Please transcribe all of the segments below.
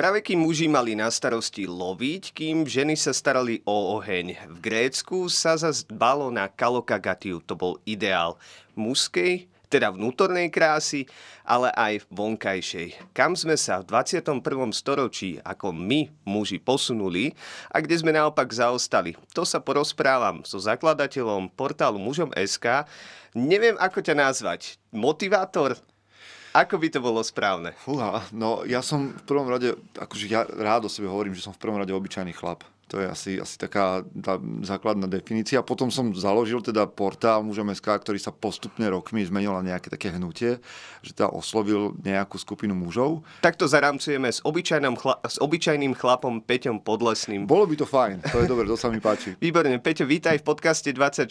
Praveky muži mali na starosti loviť, kým ženy sa starali o oheň. V Grécku sa zase dbalo na kalokagatiu, to bol ideál mužskej, teda vnútornej krásy, ale aj vonkajšej. Kam sme sa v 21. storočí ako my muži posunuli a kde sme naopak zaostali. To sa porozprávam so zakladateľom portálu mužom.sk. Neviem, ako ťa nazvať. Motivátor? Ako by to bolo správne? Fúha, no ja som v prvom rade, akože ja rád o sebe hovorím, že som v prvom rade obyčajný chlap. To je asi, asi taká tá základná definícia. Potom som založil teda portál Mužom.sk, ktorý sa postupne rokmi zmenil na nejaké také hnutie, že teda oslovil nejakú skupinu mužov. Takto zaramcujeme s, chla- s obyčajným chlapom Peťom Podlesným. Bolo by to fajn, to je dobre, to sa mi páči. Výborne, Peťo, vítaj v podcaste 24.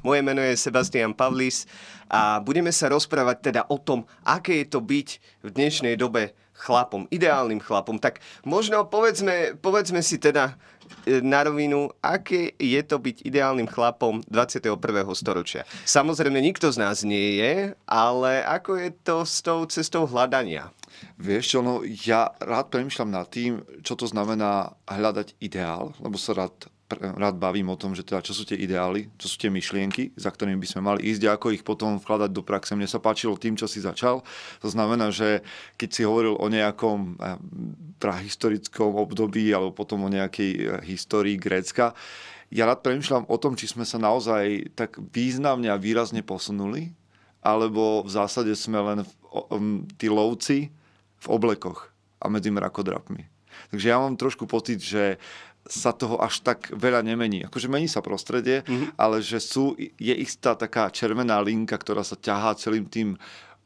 Moje meno je Sebastian Pavlis a budeme sa rozprávať teda o tom, aké je to byť v dnešnej dobe chlapom, ideálnym chlapom. Tak možno povedzme, povedzme si teda E, na rovinu, aké je to byť ideálnym chlapom 21. storočia. Samozrejme, nikto z nás nie je, ale ako je to s tou cestou hľadania? Vieš čo, no ja rád premyšľam nad tým, čo to znamená hľadať ideál, lebo sa rád rád bavím o tom, že teda čo sú tie ideály, čo sú tie myšlienky, za ktorými by sme mali ísť a ako ich potom vkladať do praxe. Mne sa páčilo tým, čo si začal. To znamená, že keď si hovoril o nejakom eh, prahistorickom období alebo potom o nejakej eh, histórii Grécka, ja rád premyšľam o tom, či sme sa naozaj tak významne a výrazne posunuli, alebo v zásade sme len v, um, tí lovci v oblekoch a medzi mrakodrapmi. Takže ja mám trošku pocit, že sa toho až tak veľa nemení. Akože mení sa prostredie, mm-hmm. ale že sú, je istá taká červená linka, ktorá sa ťahá celým tým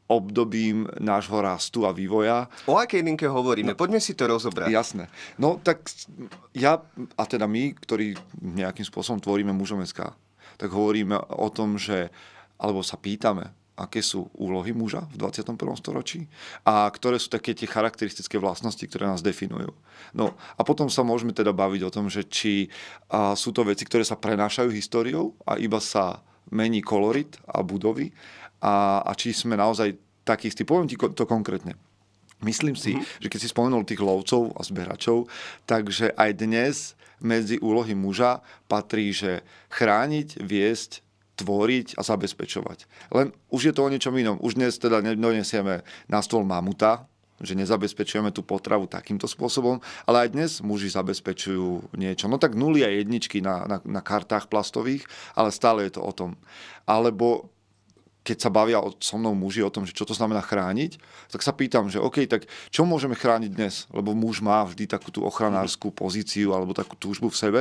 obdobím nášho rastu a vývoja. O akej linke hovoríme? No, Poďme si to rozobrať. Jasné. No tak ja, a teda my, ktorí nejakým spôsobom tvoríme mužomecká, tak hovoríme o tom, že, alebo sa pýtame, aké sú úlohy muža v 21. storočí a ktoré sú také tie charakteristické vlastnosti, ktoré nás definujú. No a potom sa môžeme teda baviť o tom, že či a, sú to veci, ktoré sa prenášajú históriou a iba sa mení kolorit a budovy a, a či sme naozaj taký istý. Poviem ti to konkrétne. Myslím si, mm-hmm. že keď si spomenul tých lovcov a zberačov, takže aj dnes medzi úlohy muža patrí, že chrániť, viesť, tvoriť a zabezpečovať. Len už je to o niečom inom. Už dnes teda nedonesieme na stôl mamuta, že nezabezpečujeme tú potravu takýmto spôsobom, ale aj dnes muži zabezpečujú niečo. No tak nuly a jedničky na, na, na kartách plastových, ale stále je to o tom. Alebo keď sa bavia so mnou muži o tom, že čo to znamená chrániť, tak sa pýtam, že OK, tak čo môžeme chrániť dnes? Lebo muž má vždy takú tú ochranárskú pozíciu alebo takú túžbu v sebe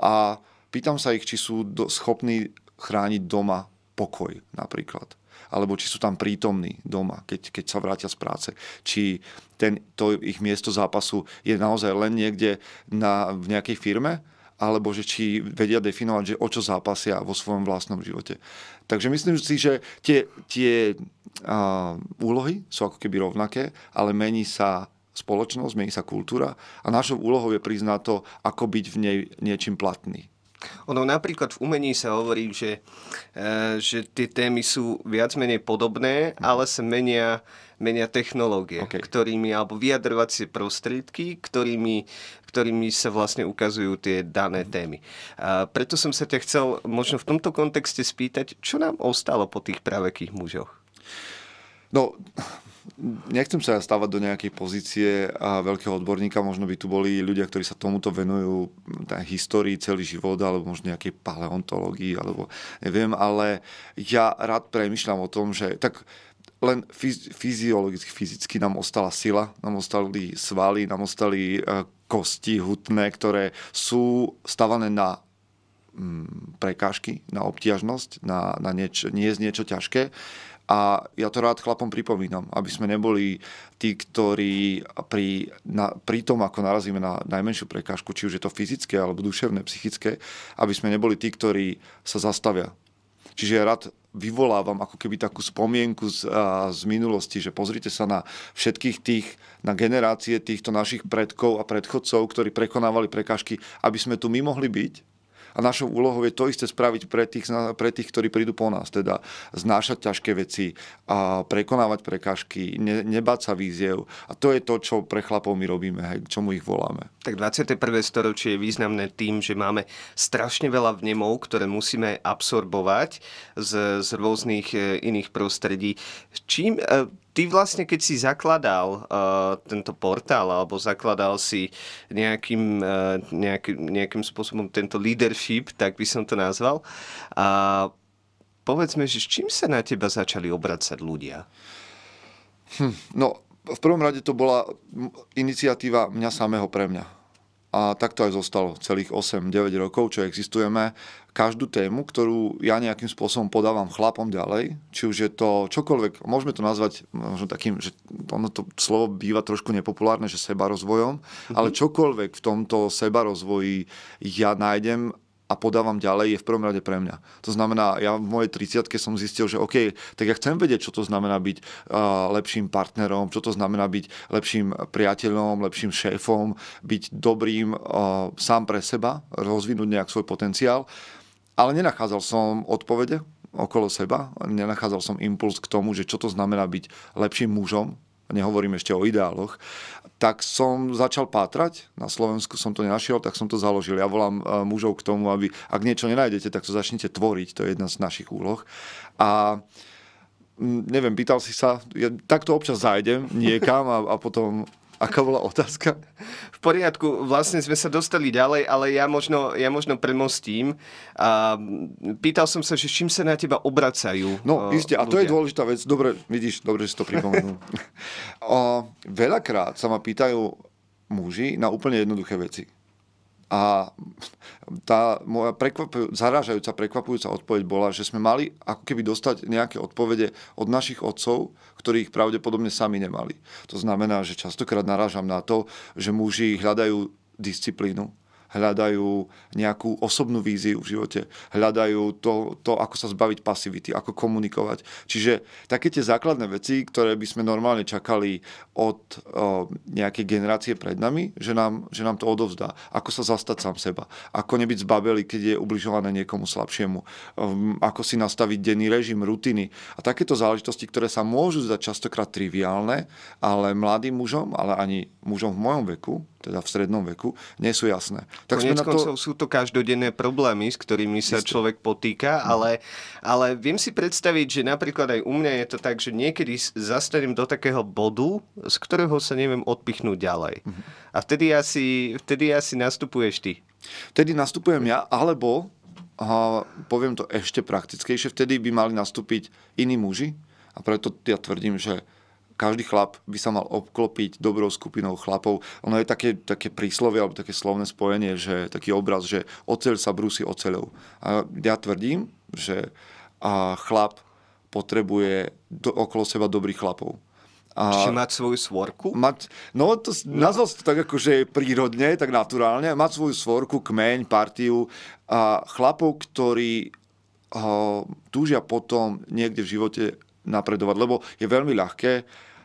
a pýtam sa ich, či sú schopní chrániť doma pokoj napríklad alebo či sú tam prítomní doma, keď, keď sa vrátia z práce. Či ten, to ich miesto zápasu je naozaj len niekde na, v nejakej firme, alebo že či vedia definovať, že o čo zápasia vo svojom vlastnom živote. Takže myslím si, že tie, tie a, úlohy sú ako keby rovnaké, ale mení sa spoločnosť, mení sa kultúra a našou úlohou je priznať to, ako byť v nej niečím platný. Ono napríklad v umení sa hovorí, že, e, že tie témy sú viac menej podobné, mhm. ale sa menia, menia technológie, okay. ktorými, alebo vyjadrovacie prostriedky, ktorými, ktorými sa vlastne ukazujú tie dané mhm. témy. A preto som sa ťa chcel možno v tomto kontexte spýtať, čo nám ostalo po tých pravekých mužoch? No, nechcem sa stávať do nejakej pozície a veľkého odborníka, možno by tu boli ľudia, ktorí sa tomuto venujú, tá histórii celý život, alebo možno nejakej paleontológii, alebo neviem, ale ja rád premyšľam o tom, že tak len fyziologicky, fyzicky nám ostala sila, nám ostali svaly, nám ostali e, kosti hutné, ktoré sú stavané na mm, prekážky, na obtiažnosť, na, na nieč, nie je niečo ťažké. A ja to rád chlapom pripomínam, aby sme neboli tí, ktorí pri, na, pri tom, ako narazíme na najmenšiu prekážku, či už je to fyzické alebo duševné, psychické, aby sme neboli tí, ktorí sa zastavia. Čiže ja rád vyvolávam ako keby takú spomienku z, a, z minulosti, že pozrite sa na všetkých tých, na generácie týchto našich predkov a predchodcov, ktorí prekonávali prekážky, aby sme tu my mohli byť a našou úlohou je to isté spraviť pre tých, pre tých ktorí prídu po nás. Teda znášať ťažké veci, a prekonávať prekážky, ne, nebáť sa víziev. A to je to, čo pre chlapov my robíme, hej, čomu ich voláme. Tak 21. storočie je významné tým, že máme strašne veľa vnemov, ktoré musíme absorbovať z, z rôznych e, iných prostredí. Čím e, ty vlastne, keď si zakladal uh, tento portál, alebo zakladal si nejakým, uh, nejaký, nejakým spôsobom tento leadership, tak by som to nazval, uh, povedzme, že s čím sa na teba začali obracať ľudia? Hm, no, v prvom rade to bola iniciatíva mňa samého pre mňa a takto aj zostalo celých 8-9 rokov, čo existujeme. Každú tému, ktorú ja nejakým spôsobom podávam chlapom ďalej, či už je to čokoľvek, môžeme to nazvať možno takým, že ono to slovo býva trošku nepopulárne, že seba rozvojom, mm-hmm. ale čokoľvek v tomto seba rozvoji ja nájdem a podávam ďalej, je v prvom rade pre mňa. To znamená, ja v mojej 30 som zistil, že OK, tak ja chcem vedieť, čo to znamená byť uh, lepším partnerom, čo to znamená byť lepším priateľom, lepším šéfom, byť dobrým uh, sám pre seba, rozvinúť nejak svoj potenciál. Ale nenachádzal som odpovede okolo seba, nenachádzal som impuls k tomu, že čo to znamená byť lepším mužom, nehovorím ešte o ideáloch, tak som začal pátrať, na Slovensku som to nenašiel, tak som to založil. Ja volám e, mužov k tomu, aby ak niečo nenájdete, tak to začnite tvoriť, to je jedna z našich úloh. A neviem, pýtal si sa, ja takto občas zajdem niekam a, a potom Aká bola otázka? V poriadku, vlastne sme sa dostali ďalej, ale ja možno, ja možno premostím. A pýtal som sa, že čím sa na teba obracajú No, uh, iste, a to je dôležitá vec. Dobre, vidíš, dobre si to pripomenul. veľakrát sa ma pýtajú muži na úplne jednoduché veci. A tá moja prekvapujú, zaražajúca, prekvapujúca odpoveď bola, že sme mali ako keby dostať nejaké odpovede od našich otcov, ktorých pravdepodobne sami nemali. To znamená, že častokrát narážam na to, že muži hľadajú disciplínu, hľadajú nejakú osobnú víziu v živote, hľadajú to, to ako sa zbaviť pasivity, ako komunikovať. Čiže také tie základné veci, ktoré by sme normálne čakali od o, nejakej generácie pred nami, že nám, že nám to odovzdá. Ako sa zastať sám seba, ako nebyť zbabeli, keď je ubližované niekomu slabšiemu, ehm, ako si nastaviť denný režim, rutiny a takéto záležitosti, ktoré sa môžu zdať častokrát triviálne, ale mladým mužom, ale ani mužom v mojom veku, teda v strednom veku, nie sú jasné. Tak na to... sú to každodenné problémy, s ktorými sa Isté. človek potýka, no. ale, ale viem si predstaviť, že napríklad aj u mňa je to tak, že niekedy zastanem do takého bodu, z ktorého sa neviem odpichnúť ďalej. Mhm. A vtedy asi, vtedy asi nastupuješ ty. Vtedy nastupujem ja, alebo a poviem to ešte praktickejšie, vtedy by mali nastúpiť iní muži a preto ja tvrdím, že každý chlap by sa mal obklopiť dobrou skupinou chlapov. Ono je také, také príslovie alebo také slovné spojenie, že taký obraz, že oceľ sa brúsi oceľou. A ja tvrdím, že a chlap potrebuje do, okolo seba dobrých chlapov. A Čiže mať svoju svorku? Mať, no, to, no. nazval to tak akože prírodne, tak naturálne. Mať svoju svorku, kmeň, partiu a chlapov, ktorí túžia potom niekde v živote napredovať, lebo je veľmi ľahké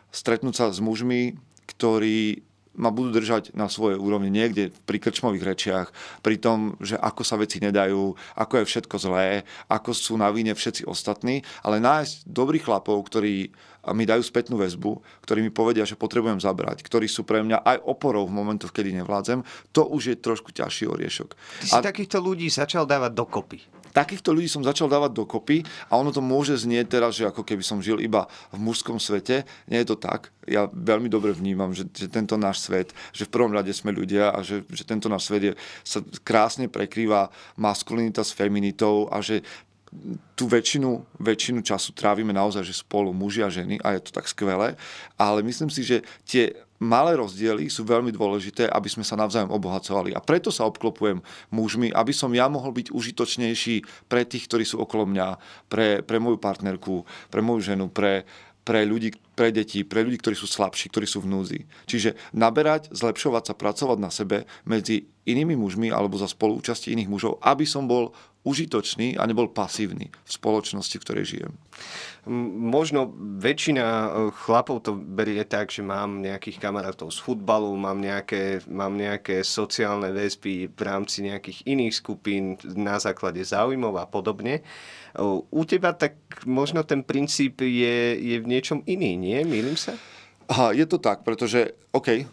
stretnúť sa s mužmi, ktorí ma budú držať na svojej úrovni niekde pri krčmových rečiach, pri tom, že ako sa veci nedajú, ako je všetko zlé, ako sú na víne všetci ostatní, ale nájsť dobrých chlapov, ktorí mi dajú spätnú väzbu, ktorí mi povedia, že potrebujem zabrať, ktorí sú pre mňa aj oporou v momentu, kedy nevládzem, to už je trošku ťažší oriešok. Ty si A... takýchto ľudí začal dávať dokopy takýchto ľudí som začal dávať dokopy a ono to môže znieť teraz, že ako keby som žil iba v mužskom svete. Nie je to tak. Ja veľmi dobre vnímam, že, že tento náš svet, že v prvom rade sme ľudia a že, že tento náš svet je, sa krásne prekrýva maskulinita s feminitou a že tú väčšinu, väčšinu času trávime naozaj že spolu muži a ženy a je to tak skvelé, ale myslím si, že tie malé rozdiely sú veľmi dôležité, aby sme sa navzájom obohacovali. A preto sa obklopujem mužmi, aby som ja mohol byť užitočnejší pre tých, ktorí sú okolo mňa, pre, pre moju partnerku, pre moju ženu, pre, pre ľudí, pre deti, pre ľudí, ktorí sú slabší, ktorí sú v núzi. Čiže naberať, zlepšovať sa, pracovať na sebe medzi inými mužmi alebo za spoluúčasti iných mužov, aby som bol užitočný a nebol pasívny v spoločnosti, v ktorej žijem. Možno väčšina e, chlapov to berie tak, že mám nejakých kamarátov z futbalu, mám nejaké, mám nejaké sociálne väzby v rámci nejakých iných skupín na základe záujmov a podobne. E, u teba tak možno ten princíp je, je v niečom iný, nie? Mýlim sa? Aha, je to tak, pretože OK, eh,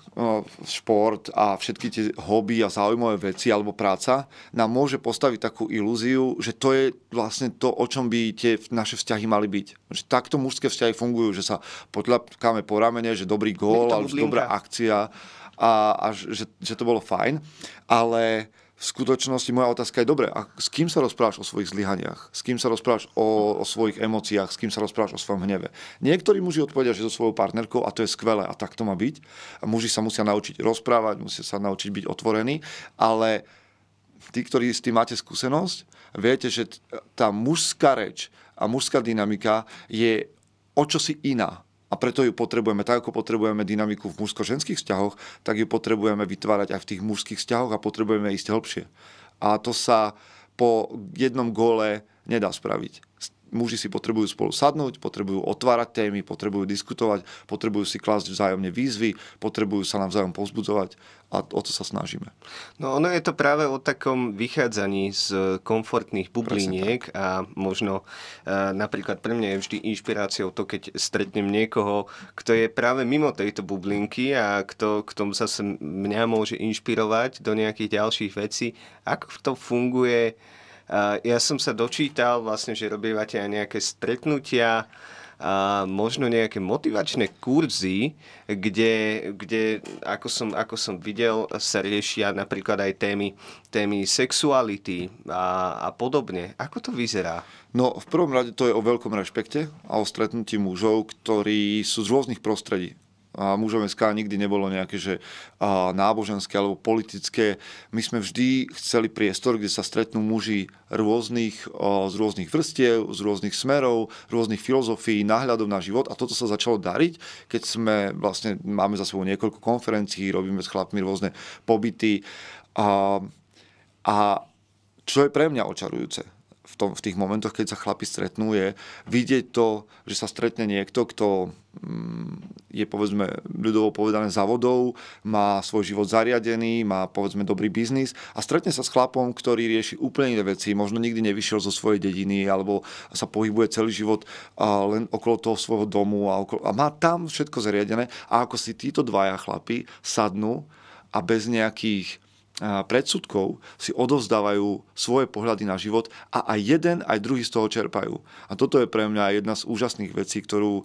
šport a všetky tie hobby a zaujímavé veci alebo práca nám môže postaviť takú ilúziu, že to je vlastne to, o čom by tie naše vzťahy mali byť. Že takto mužské vzťahy fungujú, že sa potľapkáme po ramene, že dobrý gól alebo dobrá akcia a, a že, že to bolo fajn. Ale v skutočnosti moja otázka je, dobre, a s kým sa rozprávaš o svojich zlyhaniach? S kým sa rozprávaš o, o svojich emóciách? S kým sa rozprávaš o svojom hneve? Niektorí muži odpovedia, že so svojou partnerkou a to je skvelé a tak to má byť. A muži sa musia naučiť rozprávať, musia sa naučiť byť otvorení, ale tí, ktorí s tým máte skúsenosť, viete, že tá mužská reč a mužská dynamika je o čosi iná a preto ju potrebujeme, tak ako potrebujeme dynamiku v mužsko-ženských vzťahoch, tak ju potrebujeme vytvárať aj v tých mužských vzťahoch a potrebujeme ísť hlbšie. A to sa po jednom góle nedá spraviť muži si potrebujú spolu sadnúť, potrebujú otvárať témy, potrebujú diskutovať, potrebujú si klásť vzájomne výzvy, potrebujú sa navzájom pozbudzovať a o to sa snažíme. No ono je to práve o takom vychádzaní z e, komfortných bubliniek a možno e, napríklad pre mňa je vždy inšpiráciou to, keď stretnem niekoho, kto je práve mimo tejto bublinky a kto k tomu zase mňa môže inšpirovať do nejakých ďalších vecí. Ako to funguje Eh, ja som sa dočítal vlastne, že robívate aj nejaké stretnutia, a možno nejaké motivačné kurzy, kde, kde ako, som, ako som videl, sa riešia napríklad aj témy, témy sexuality a, a podobne. Ako to vyzerá? No, v prvom rade to je o veľkom rešpekte a o stretnutí mužov, ktorí sú z rôznych prostredí a mužom SK nikdy nebolo nejaké že náboženské alebo politické. My sme vždy chceli priestor, kde sa stretnú muži rôznych, z rôznych vrstiev, z rôznych smerov, rôznych filozofií, náhľadov na život a toto sa začalo dariť, keď sme vlastne, máme za sebou niekoľko konferencií, robíme s chlapmi rôzne pobyty a, a čo je pre mňa očarujúce, tom, v tých momentoch, keď sa chlapi stretnú, je vidieť to, že sa stretne niekto, kto mm, je povedzme ľudovo povedané závodov, má svoj život zariadený, má povedzme dobrý biznis a stretne sa s chlapom, ktorý rieši úplne iné veci, možno nikdy nevyšiel zo svojej dediny alebo sa pohybuje celý život len okolo toho svojho domu a, okolo, a má tam všetko zariadené a ako si títo dvaja chlapi sadnú a bez nejakých predsudkov si odovzdávajú svoje pohľady na život a aj jeden, aj druhý z toho čerpajú. A toto je pre mňa jedna z úžasných vecí, ktorú,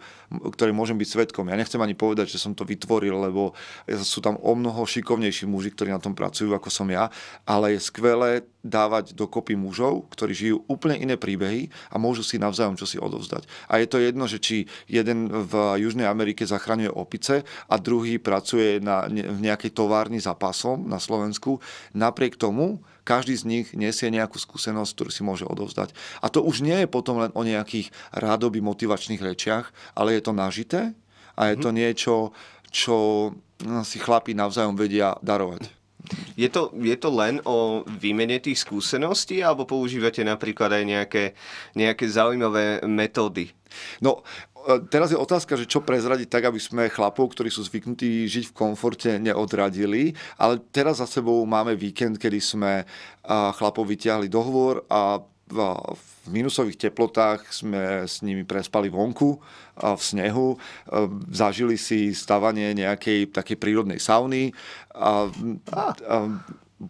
ktoré môžem byť svetkom. Ja nechcem ani povedať, že som to vytvoril, lebo sú tam o mnoho šikovnejší muži, ktorí na tom pracujú, ako som ja, ale je skvelé dávať dokopy mužov, ktorí žijú úplne iné príbehy a môžu si navzájom čo si odovzdať. A je to jedno, že či jeden v Južnej Amerike zachraňuje opice a druhý pracuje na, v nejakej továrni za pasom na Slovensku. Napriek tomu každý z nich nesie nejakú skúsenosť, ktorú si môže odovzdať. A to už nie je potom len o nejakých rádoby motivačných rečiach, ale je to nažité a je to mhm. niečo, čo si chlapi navzájom vedia darovať. Je to, je to len o výmene tých skúseností alebo používate napríklad aj nejaké, nejaké zaujímavé metódy? No, e, teraz je otázka, že čo prezradiť tak, aby sme chlapov, ktorí sú zvyknutí žiť v komforte, neodradili. Ale teraz za sebou máme víkend, kedy sme chlapov vyťahli dohovor a v minusových teplotách sme s nimi prespali vonku v snehu, e, zažili si stavanie nejakej takej prírodnej sauny a, a, a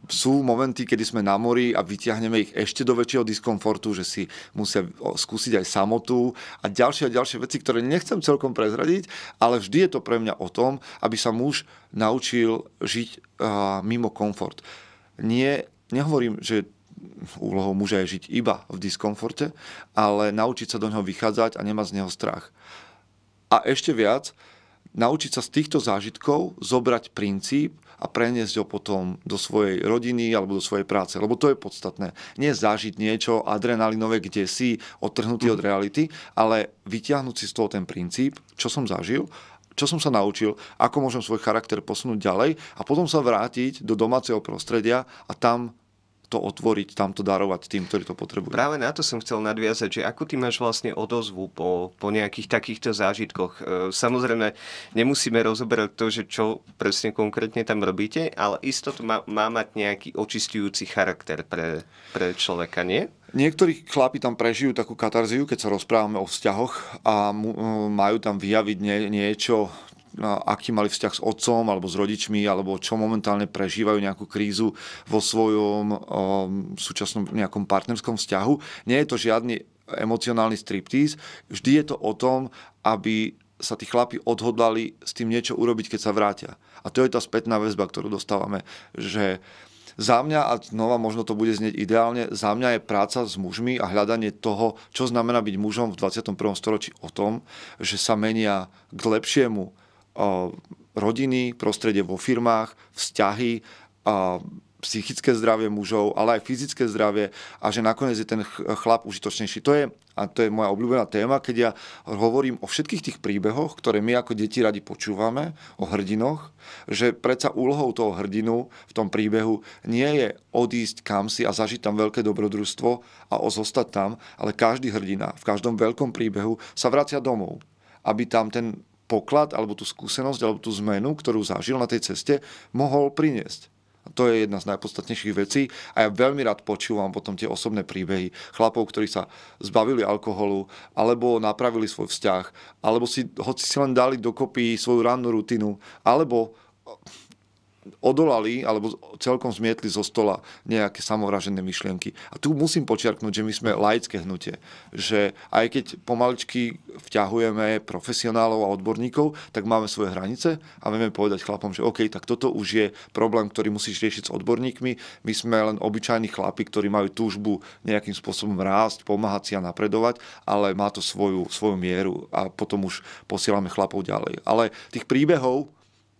sú momenty, kedy sme na mori a vyťahneme ich ešte do väčšieho diskomfortu, že si musia skúsiť aj samotu a ďalšie a ďalšie veci, ktoré nechcem celkom prezradiť, ale vždy je to pre mňa o tom, aby sa muž naučil žiť mimo komfort. Nie, nehovorím, že úlohou muža je žiť iba v diskomforte, ale naučiť sa do neho vychádzať a nemať z neho strach. A ešte viac, naučiť sa z týchto zážitkov zobrať princíp a preniesť ho potom do svojej rodiny alebo do svojej práce. Lebo to je podstatné. Nie zažiť niečo adrenalinové, kde si odtrhnutý od mhm. reality, ale vyťahnuť si z toho ten princíp, čo som zažil čo som sa naučil, ako môžem svoj charakter posunúť ďalej a potom sa vrátiť do domáceho prostredia a tam to otvoriť, tam to darovať tým, ktorí to potrebujú. Práve na to som chcel nadviazať, že ako ty máš vlastne odozvu po, po nejakých takýchto zážitkoch. E, samozrejme, nemusíme rozoberať to, že čo presne konkrétne tam robíte, ale isto to má, má mať nejaký očistujúci charakter pre, pre človeka, nie? Niektorí chlapi tam prežijú takú katarziu, keď sa rozprávame o vzťahoch a e, majú tam vyjaviť nie, niečo, No, aký mali vzťah s otcom alebo s rodičmi, alebo čo momentálne prežívajú nejakú krízu vo svojom um, súčasnom nejakom partnerskom vzťahu. Nie je to žiadny emocionálny striptíz. Vždy je to o tom, aby sa tí chlapi odhodlali s tým niečo urobiť, keď sa vrátia. A to je tá spätná väzba, ktorú dostávame, že za mňa, a znova možno to bude znieť ideálne, za mňa je práca s mužmi a hľadanie toho, čo znamená byť mužom v 21. storočí o tom, že sa menia k lepšiemu, rodiny, prostredie vo firmách, vzťahy, psychické zdravie mužov, ale aj fyzické zdravie a že nakoniec je ten chlap užitočnejší. To je, a to je moja obľúbená téma, keď ja hovorím o všetkých tých príbehoch, ktoré my ako deti radi počúvame, o hrdinoch, že predsa úlohou toho hrdinu v tom príbehu nie je odísť kam si a zažiť tam veľké dobrodružstvo a zostať tam, ale každý hrdina v každom veľkom príbehu sa vracia domov, aby tam ten poklad, alebo tú skúsenosť, alebo tú zmenu, ktorú zažil na tej ceste, mohol priniesť. A to je jedna z najpodstatnejších vecí a ja veľmi rád počúvam potom tie osobné príbehy chlapov, ktorí sa zbavili alkoholu, alebo napravili svoj vzťah, alebo si, hoci si len dali dokopy svoju rannú rutinu, alebo odolali alebo celkom zmietli zo stola nejaké samovražené myšlienky. A tu musím počiarknúť, že my sme laické hnutie. Že aj keď pomaličky vťahujeme profesionálov a odborníkov, tak máme svoje hranice a vieme povedať chlapom, že OK, tak toto už je problém, ktorý musíš riešiť s odborníkmi. My sme len obyčajní chlapi, ktorí majú túžbu nejakým spôsobom rásť, pomáhať si a napredovať, ale má to svoju, svoju mieru a potom už posielame chlapov ďalej. Ale tých príbehov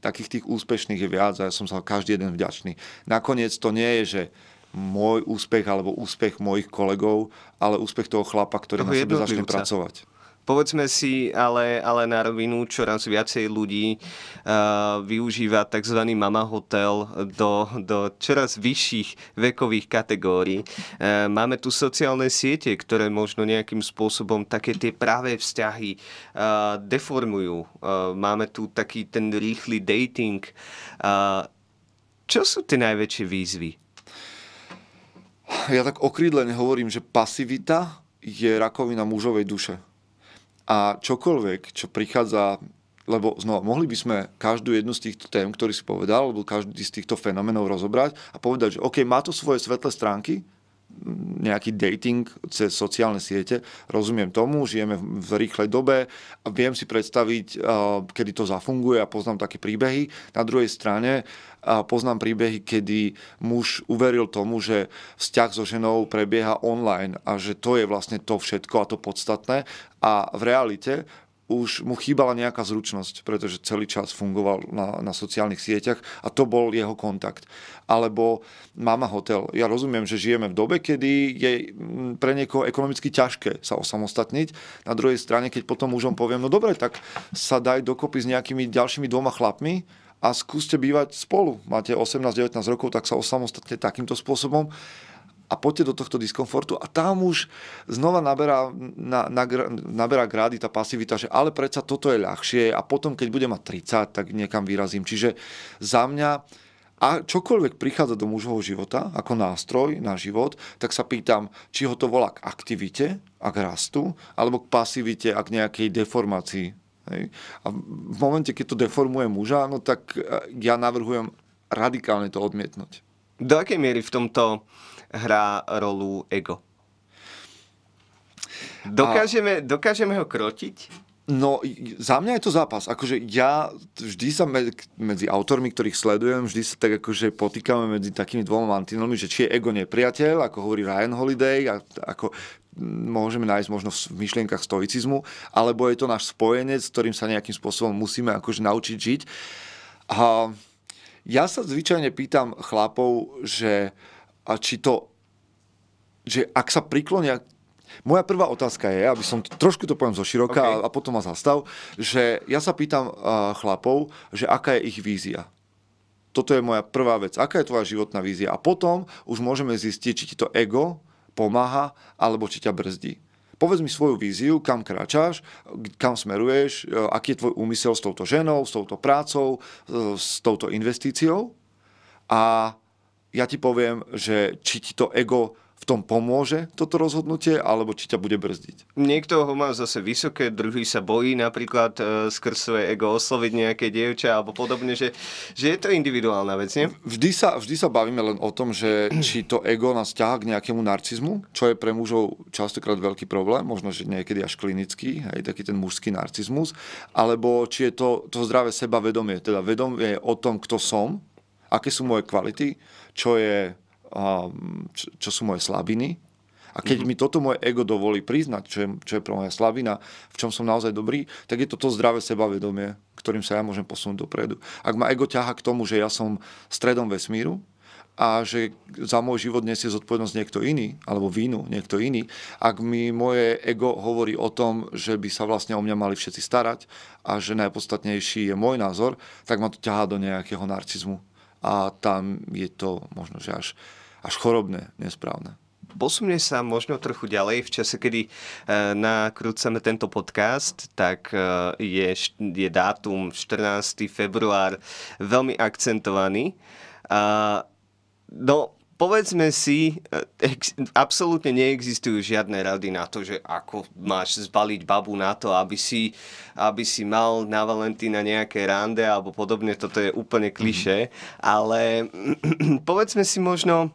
takých tých úspešných je viac a ja som sa každý jeden vďačný. Nakoniec to nie je, že môj úspech alebo úspech mojich kolegov, ale úspech toho chlapa, ktorý Toho na sebe začne pracovať. Povedzme si ale, ale na rovinu, čoraz viacej ľudí uh, využíva tzv. mama hotel do, do čoraz vyšších vekových kategórií. Uh, máme tu sociálne siete, ktoré možno nejakým spôsobom také tie práve vzťahy uh, deformujú. Uh, máme tu taký ten rýchly dating. Uh, čo sú tie najväčšie výzvy? Ja tak okrídlene hovorím, že pasivita je rakovina mužovej duše a čokoľvek, čo prichádza lebo znova, mohli by sme každú jednu z týchto tém, ktorý si povedal, alebo každý z týchto fenomenov rozobrať a povedať, že OK, má to svoje svetlé stránky, nejaký dating cez sociálne siete. Rozumiem tomu, žijeme v rýchlej dobe a viem si predstaviť, eh, kedy to zafunguje a poznám také príbehy. Na druhej strane eh, poznám príbehy, kedy muž uveril tomu, že vzťah so ženou prebieha online a že to je vlastne to všetko a to podstatné. A v realite už mu chýbala nejaká zručnosť, pretože celý čas fungoval na, na sociálnych sieťach a to bol jeho kontakt. Alebo mama hotel. Ja rozumiem, že žijeme v dobe, kedy je mm, pre niekoho ekonomicky ťažké sa osamostatniť. Na druhej strane, keď potom mužom poviem, no dobre, tak sa daj dokopy s nejakými ďalšími dvoma chlapmi a skúste bývať spolu. Máte 18-19 rokov, tak sa osamostatne takýmto spôsobom a poďte do tohto diskomfortu a tam už znova naberá, na, na, naberá grády tá pasivita, že ale predsa toto je ľahšie a potom, keď budem mať 30, tak niekam vyrazím. Čiže za mňa a čokoľvek prichádza do mužovho života ako nástroj na život, tak sa pýtam, či ho to volá k aktivite a k rastu, alebo k pasivite a k nejakej deformácii. Hej. A v momente, keď to deformuje muža, no tak e, ja navrhujem radikálne to odmietnúť. Do akej miery v tomto hrá rolu ego. Dokážeme, a... dokážeme ho krotiť? No, za mňa je to zápas. Akože ja vždy sa me, medzi autormi, ktorých sledujem, vždy sa tak akože potýkame medzi takými dvoma mantinelmi, že či je ego nepriateľ, ako hovorí Ryan Holiday, a ako môžeme nájsť možno v myšlienkach stoicizmu, alebo je to náš spojenec, s ktorým sa nejakým spôsobom musíme akože naučiť žiť. A ja sa zvyčajne pýtam chlapov, že uh, a či to, že ak sa priklonia moja prvá otázka je, aby som trošku to poviem zo široka okay. a, potom ma zastav, že ja sa pýtam uh, chlapov, že aká je ich vízia. Toto je moja prvá vec. Aká je tvoja životná vízia? A potom už môžeme zistiť, či ti to ego pomáha, alebo či ťa brzdí. Povedz mi svoju víziu, kam kráčaš, kam smeruješ, e, aký je tvoj úmysel s touto ženou, s touto prácou, e, s touto investíciou. A ja ti poviem, že či ti to ego v tom pomôže toto rozhodnutie, alebo či ťa bude brzdiť. Niekto ho má zase vysoké, druhý sa bojí napríklad e, skrz svoje ego osloviť nejaké dievča alebo podobne, že, že je to individuálna vec, nie? Vždy sa, vždy sa bavíme len o tom, že či to ego nás ťaha k nejakému narcizmu, čo je pre mužov častokrát veľký problém, možno že niekedy až klinický, aj taký ten mužský narcizmus, alebo či je to, to zdravé sebavedomie, teda vedomie o tom, kto som, aké sú moje kvality, čo, je, um, čo, čo sú moje slabiny. A keď mm-hmm. mi toto moje ego dovolí priznať, čo je, čo je pre moja slabina, v čom som naozaj dobrý, tak je to to zdravé sebavedomie, ktorým sa ja môžem posunúť dopredu. Ak ma ego ťaha k tomu, že ja som stredom vesmíru, a že za môj život nesie zodpovednosť niekto iný, alebo vínu niekto iný, ak mi moje ego hovorí o tom, že by sa vlastne o mňa mali všetci starať a že najpodstatnejší je môj názor, tak ma to ťahá do nejakého narcizmu a tam je to možno, že až, až chorobné, nesprávne. Posunie sa možno trochu ďalej. V čase, kedy e, nakrúcame tento podcast, tak e, je, je dátum 14. február veľmi akcentovaný. No, povedzme si, eh, ex, absolútne neexistujú žiadne rady na to, že ako máš zbaliť babu na to, aby si, aby si mal na Valentína nejaké rande alebo podobne, toto je úplne mhm. kliše, mm-hmm. ale povedzme si možno,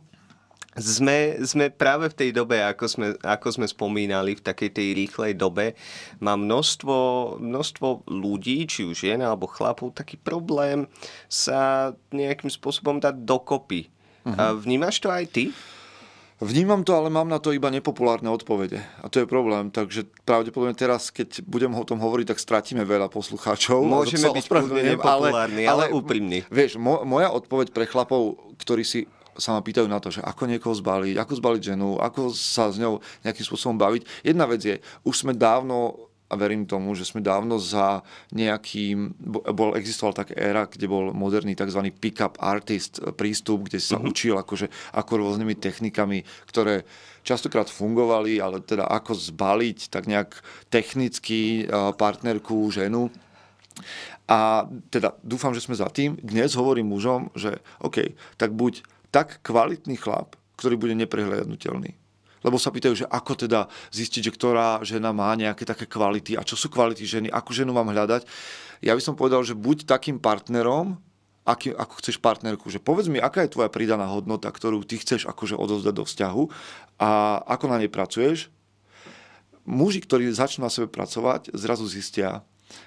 sme, sme práve v tej dobe, ako sme, ako sme spomínali, v takej tej rýchlej dobe, má množstvo, množstvo ľudí, či už žien alebo chlapov, taký problém sa nejakým spôsobom dať dokopy Uh-huh. Vnímaš to aj ty? Vnímam to, ale mám na to iba nepopulárne odpovede. A to je problém. Takže pravdepodobne teraz, keď budem o tom hovoriť, tak stratíme veľa poslucháčov. Môžeme byť nepopulárni, ale, ale úprimní. Vieš, mo, moja odpoveď pre chlapov, ktorí si sa ma pýtajú na to, že ako niekoho zbaliť, ako zbaliť ženu, ako sa s ňou nejakým spôsobom baviť. Jedna vec je, už sme dávno a verím tomu, že sme dávno za nejakým, bol, existoval tak éra, kde bol moderný tzv. pick-up artist e, prístup, kde sa uh-huh. učil akože, ako rôznymi technikami, ktoré častokrát fungovali, ale teda ako zbaliť tak nejak technicky e, partnerku, ženu. A teda dúfam, že sme za tým. Dnes hovorím mužom, že OK, tak buď tak kvalitný chlap, ktorý bude neprehľadnutelný lebo sa pýtajú, že ako teda zistiť, že ktorá žena má nejaké také kvality a čo sú kvality ženy, akú ženu mám hľadať. Ja by som povedal, že buď takým partnerom, aký, ako chceš partnerku, že povedz mi, aká je tvoja pridaná hodnota, ktorú ty chceš akože odovzdať do vzťahu a ako na nej pracuješ. Muži, ktorí začnú na sebe pracovať, zrazu zistia,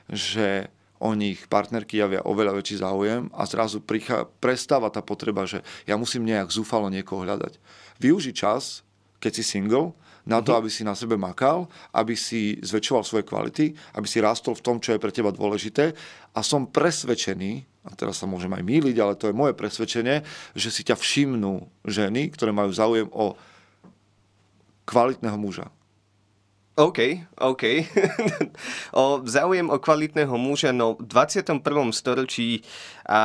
že o nich partnerky javia oveľa väčší záujem a zrazu prichá, prestáva tá potreba, že ja musím nejak zúfalo niekoho hľadať. Využiť čas, keď si single, na to, mhm. aby si na sebe makal, aby si zväčšoval svoje kvality, aby si rástol v tom, čo je pre teba dôležité. A som presvedčený, a teraz sa môžem aj míliť, ale to je moje presvedčenie, že si ťa všimnú ženy, ktoré majú záujem o kvalitného muža. OK, OK. o záujem o kvalitného muža, no v 21. storočí a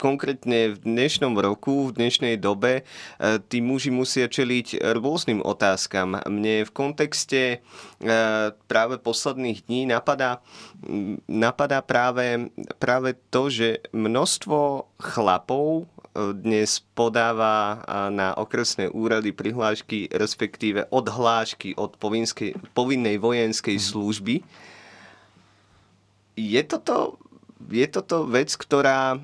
konkrétne v dnešnom roku, v dnešnej dobe, e, tí muži musia čeliť rôznym otázkam. Mne v kontexte e, práve posledných dní napadá, napadá práve, práve to, že množstvo chlapov e, dnes podáva na okresné úrady prihlášky, respektíve odhlášky od povinnej vojenskej mhm. služby. Je toto, je toto vec, ktorá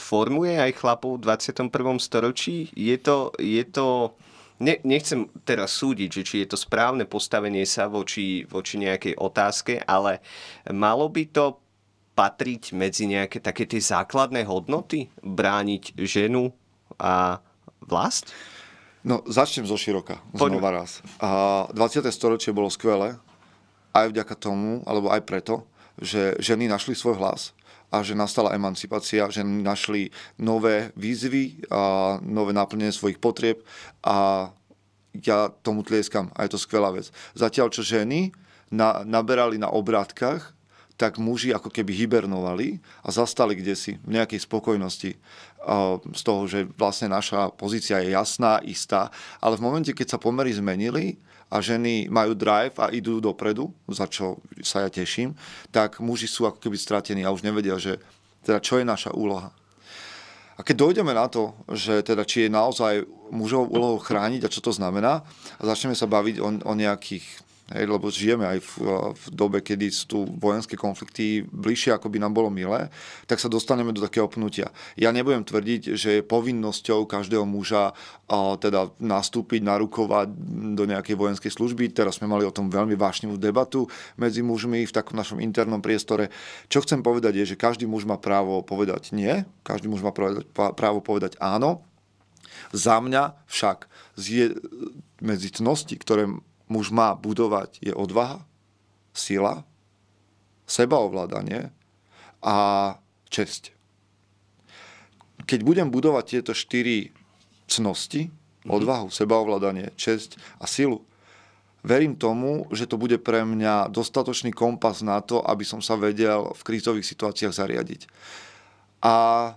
formuje aj chlapov v 21. storočí? Je to, je to ne, nechcem teraz súdiť, že či je to správne postavenie sa voči, voči nejakej otázke, ale malo by to patriť medzi nejaké také tie základné hodnoty? Brániť ženu a vlast? No, začnem zo široka, Poďme. znova raz. A 20. storočie bolo skvelé, aj vďaka tomu, alebo aj preto, že ženy našli svoj hlas a že nastala emancipácia, že našli nové výzvy a nové naplnenie svojich potrieb a ja tomu tlieskam a je to skvelá vec. Zatiaľ, čo ženy na, naberali na obrátkach, tak muži ako keby hibernovali a zastali kde si v nejakej spokojnosti z toho, že vlastne naša pozícia je jasná, istá, ale v momente, keď sa pomery zmenili, a ženy majú drive a idú dopredu, za čo sa ja teším, tak muži sú ako keby stratení a už nevedia, že teda čo je naša úloha. A keď dojdeme na to, že teda či je naozaj mužov úlohou chrániť a čo to znamená, a začneme sa baviť o, o nejakých Hej, lebo žijeme aj v, eh, v dobe, kedy sú tu vojenské konflikty bližšie, ako by nám bolo milé, tak sa dostaneme do takého pnutia. Ja nebudem tvrdiť, že je povinnosťou každého muža a, eh, teda nastúpiť, narukovať do nejakej vojenskej služby. Teraz sme mali o tom veľmi vášnivú debatu medzi mužmi v takom našom internom priestore. Čo chcem povedať je, že každý muž má právo povedať nie, každý muž má právo povedať áno. Za mňa však medzi cnosti, ktoré muž má budovať, je odvaha, sila, sebaovládanie a česť. Keď budem budovať tieto štyri cnosti, mhm. odvahu, sebaovládanie, česť a silu, verím tomu, že to bude pre mňa dostatočný kompas na to, aby som sa vedel v krízových situáciách zariadiť. A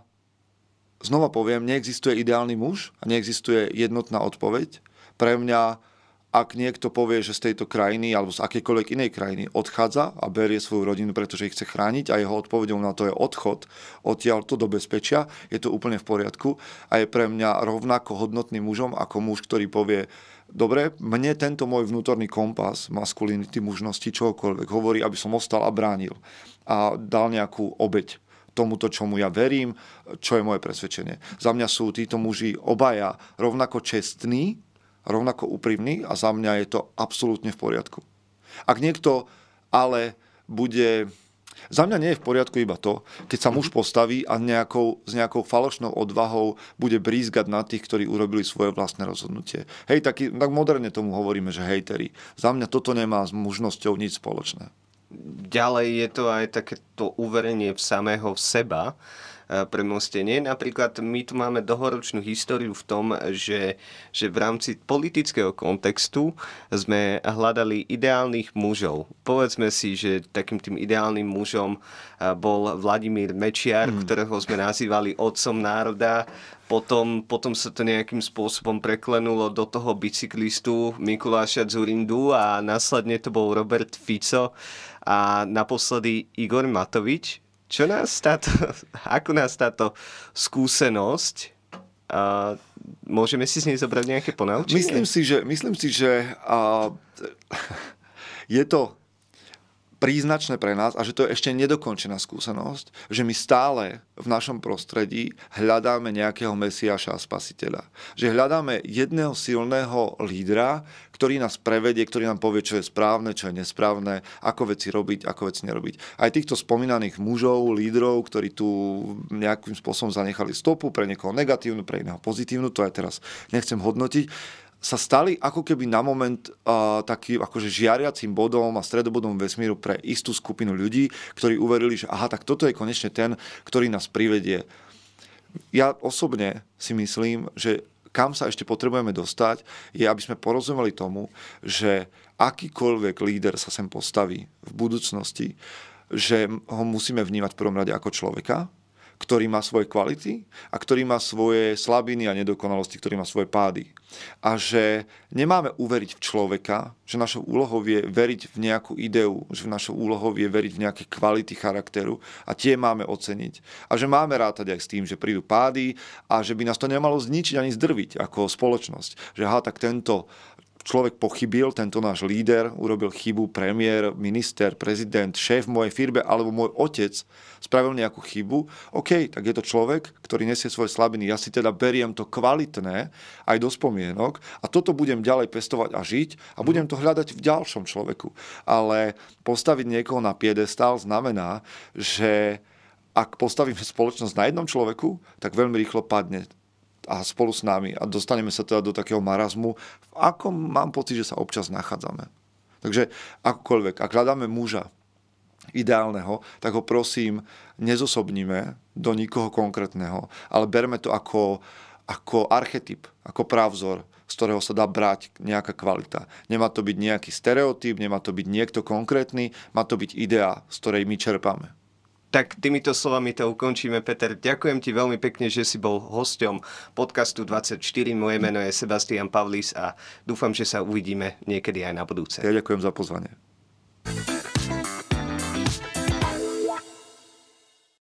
znova poviem, neexistuje ideálny muž a neexistuje jednotná odpoveď. Pre mňa ak niekto povie, že z tejto krajiny alebo z akékoľvek inej krajiny odchádza a berie svoju rodinu, pretože ich chce chrániť a jeho odpovedou na to je odchod odtiaľ to do bezpečia, je to úplne v poriadku a je pre mňa rovnako hodnotným mužom ako muž, ktorý povie, dobre, mne tento môj vnútorný kompas maskulinity, mužnosti, čokoľvek hovorí, aby som ostal a bránil a dal nejakú obeď tomuto, čomu ja verím, čo je moje presvedčenie. Za mňa sú títo muži obaja rovnako čestní, rovnako úprimný a za mňa je to absolútne v poriadku. Ak niekto ale bude... Za mňa nie je v poriadku iba to, keď sa muž mhm. postaví a nejakou, s nejakou falošnou odvahou bude brízgať na tých, ktorí urobili svoje vlastné rozhodnutie. Hej, taký, tak moderne tomu hovoríme, že hejteri. Za mňa toto nemá s mužnosťou nič spoločné. Ďalej je to aj takéto uverenie v samého v seba, premostenie. Napríklad my tu máme dohoročnú históriu v tom, že, že v rámci politického kontextu sme hľadali ideálnych mužov. Povedzme si, že takým tým ideálnym mužom eh, bol Vladimír Mečiar, mm. ktorého sme nazývali otcom národa, potom, potom sa to nejakým spôsobom preklenulo do toho bicyklistu Mikuláša Zurindu a následne to bol Robert Fico a naposledy Igor Matovič, čo nás táto, ako nás táto skúsenosť a môžeme si z nej zobrať nejaké ponaučenie? Myslím si, že, myslím si, že a, je to príznačné pre nás a že to je ešte nedokončená skúsenosť, že my stále v našom prostredí hľadáme nejakého mesiaša a Spasiteľa. Že hľadáme jedného silného lídra, ktorý nás prevedie, ktorý nám povie, čo je správne, čo je nesprávne, ako veci robiť, ako veci nerobiť. Aj týchto spomínaných mužov, lídrov, ktorí tu nejakým spôsobom zanechali stopu, pre niekoho negatívnu, pre iného pozitívnu, to ja teraz nechcem hodnotiť, sa stali ako keby na moment uh, takým akože žiariacím bodom a stredobodom vesmíru pre istú skupinu ľudí, ktorí uverili, že aha, tak toto je konečne ten, ktorý nás privedie. Ja osobne si myslím, že kam sa ešte potrebujeme dostať, je, aby sme porozumeli tomu, že akýkoľvek líder sa sem postaví v budúcnosti, že ho musíme vnímať v prvom rade ako človeka, ktorý má svoje kvality a ktorý má svoje slabiny a nedokonalosti, ktorý má svoje pády. A že nemáme uveriť v človeka, že našou úlohou je veriť v nejakú ideu, že našou úlohou je veriť v nejaké kvality charakteru a tie máme oceniť. A že máme rátať aj s tým, že prídu pády a že by nás to nemalo zničiť ani zdrviť ako spoločnosť. Že ha, tak tento človek pochybil, tento náš líder urobil chybu, premiér, minister, prezident, šéf v mojej firme alebo môj otec spravil nejakú chybu, OK, tak je to človek, ktorý nesie svoje slabiny. Ja si teda beriem to kvalitné aj do spomienok a toto budem ďalej pestovať a žiť a budem to hľadať v ďalšom človeku. Ale postaviť niekoho na piedestal znamená, že ak postavíme spoločnosť na jednom človeku, tak veľmi rýchlo padne a spolu s nami. A dostaneme sa teda do takého marazmu, v akom mám pocit, že sa občas nachádzame. Takže akokoľvek, ak hľadáme muža ideálneho, tak ho prosím, nezosobníme do nikoho konkrétneho, ale berme to ako, ako archetyp, ako právzor, z ktorého sa dá brať nejaká kvalita. Nemá to byť nejaký stereotyp, nemá to byť niekto konkrétny, má to byť idea, z ktorej my čerpáme. Tak týmito slovami to ukončíme, Peter. Ďakujem ti veľmi pekne, že si bol hosťom podcastu 24. Moje mm. meno je Sebastian Pavlis a dúfam, že sa uvidíme niekedy aj na budúce. Ja ďakujem za pozvanie.